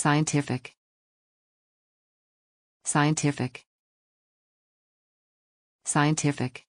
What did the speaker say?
Scientific. Scientific. Scientific.